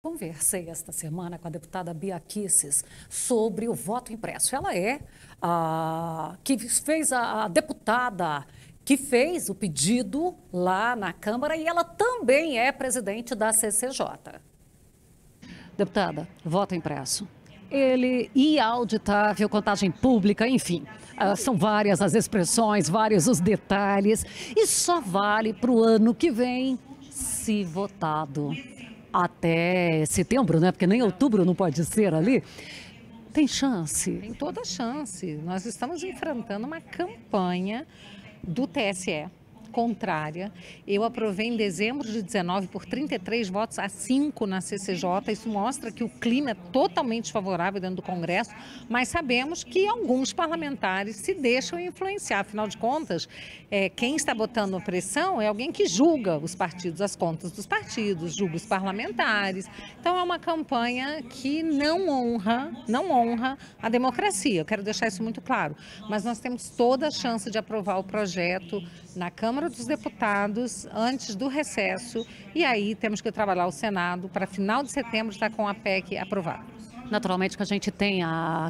Conversei esta semana com a deputada Bia Kisses sobre o voto impresso. Ela é a que fez a, a deputada que fez o pedido lá na Câmara e ela também é presidente da CCJ. Deputada, voto impresso ele auditável, contagem pública, enfim. Ah, são várias as expressões, vários os detalhes. E só vale para o ano que vem, se votado até setembro, né? Porque nem outubro não pode ser ali. Tem chance? Tem toda chance. Nós estamos enfrentando uma campanha do TSE contrária. Eu aprovei em dezembro de 19 por 33 votos a 5 na CCJ. Isso mostra que o clima é totalmente favorável dentro do Congresso, mas sabemos que alguns parlamentares se deixam influenciar. Afinal de contas, é, quem está botando a pressão é alguém que julga os partidos, as contas dos partidos, julga os parlamentares. Então é uma campanha que não honra, não honra a democracia. Eu quero deixar isso muito claro. Mas nós temos toda a chance de aprovar o projeto na Câmara Câmara dos Deputados antes do recesso e aí temos que trabalhar o Senado para final de setembro estar com a PEC aprovada. Naturalmente que a gente tem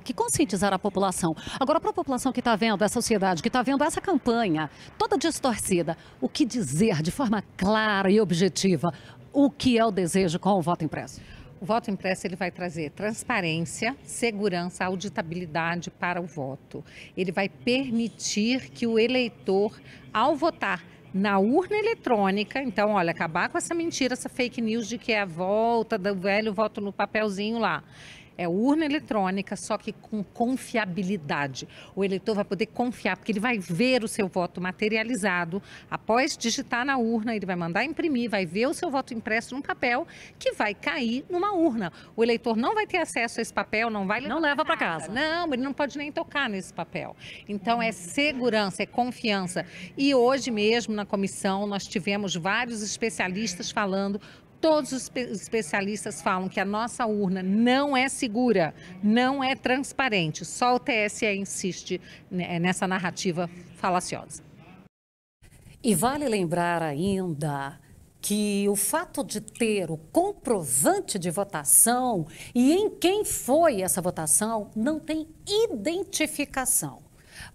que conscientizar a população. Agora, para a população que está vendo, essa sociedade que está vendo essa campanha toda distorcida, o que dizer de forma clara e objetiva o que é o desejo com o voto impresso? O voto impresso ele vai trazer transparência, segurança, auditabilidade para o voto. Ele vai permitir que o eleitor, ao votar, na urna eletrônica. Então, olha, acabar com essa mentira, essa fake news de que é a volta do velho voto no papelzinho lá. É urna eletrônica, só que com confiabilidade. O eleitor vai poder confiar, porque ele vai ver o seu voto materializado. Após digitar na urna, ele vai mandar imprimir, vai ver o seu voto impresso num papel que vai cair numa urna. O eleitor não vai ter acesso a esse papel, não vai Não leva para casa. Não, ele não pode nem tocar nesse papel. Então é segurança, é confiança. E hoje mesmo na comissão nós tivemos vários especialistas falando Todos os especialistas falam que a nossa urna não é segura, não é transparente. Só o TSE insiste nessa narrativa falaciosa. E vale lembrar ainda que o fato de ter o comprovante de votação e em quem foi essa votação não tem identificação.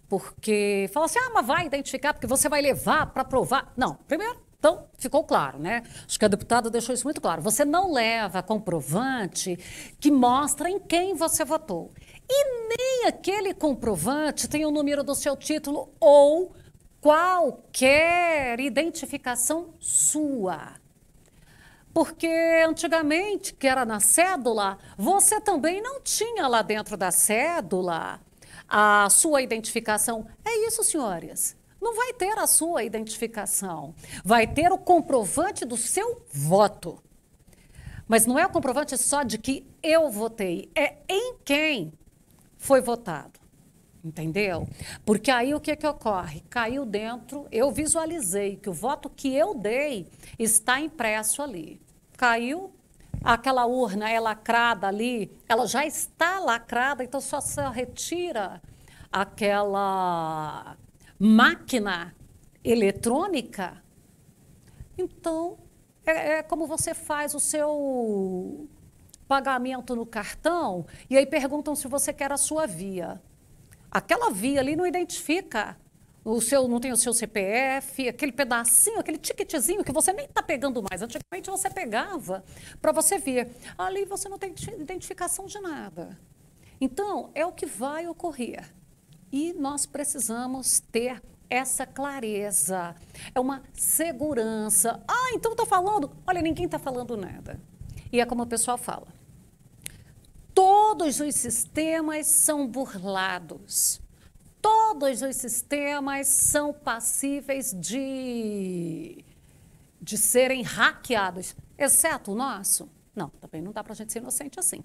Porque fala assim, ah, mas vai identificar porque você vai levar para provar. Não, primeiro, então, ficou claro, né? Acho que a deputada deixou isso muito claro. Você não leva comprovante que mostra em quem você votou. E nem aquele comprovante tem o número do seu título ou qualquer identificação sua. Porque antigamente, que era na cédula, você também não tinha lá dentro da cédula a sua identificação. É isso, senhores não vai ter a sua identificação. Vai ter o comprovante do seu voto. Mas não é o comprovante só de que eu votei, é em quem foi votado. Entendeu? Porque aí o que, que ocorre? Caiu dentro, eu visualizei que o voto que eu dei está impresso ali. Caiu, aquela urna é lacrada ali, ela já está lacrada, então só se retira aquela máquina eletrônica, então é, é como você faz o seu pagamento no cartão e aí perguntam se você quer a sua via. Aquela via ali não identifica o seu, não tem o seu CPF, aquele pedacinho, aquele ticketzinho que você nem está pegando mais. Antigamente você pegava para você ver. Ali você não tem identificação de nada. Então, é o que vai ocorrer. E nós precisamos ter essa clareza, é uma segurança. Ah, então está falando. Olha, ninguém está falando nada. E é como o pessoal fala. Todos os sistemas são burlados. Todos os sistemas são passíveis de, de serem hackeados, exceto o nosso. Não, também não dá para a gente ser inocente assim.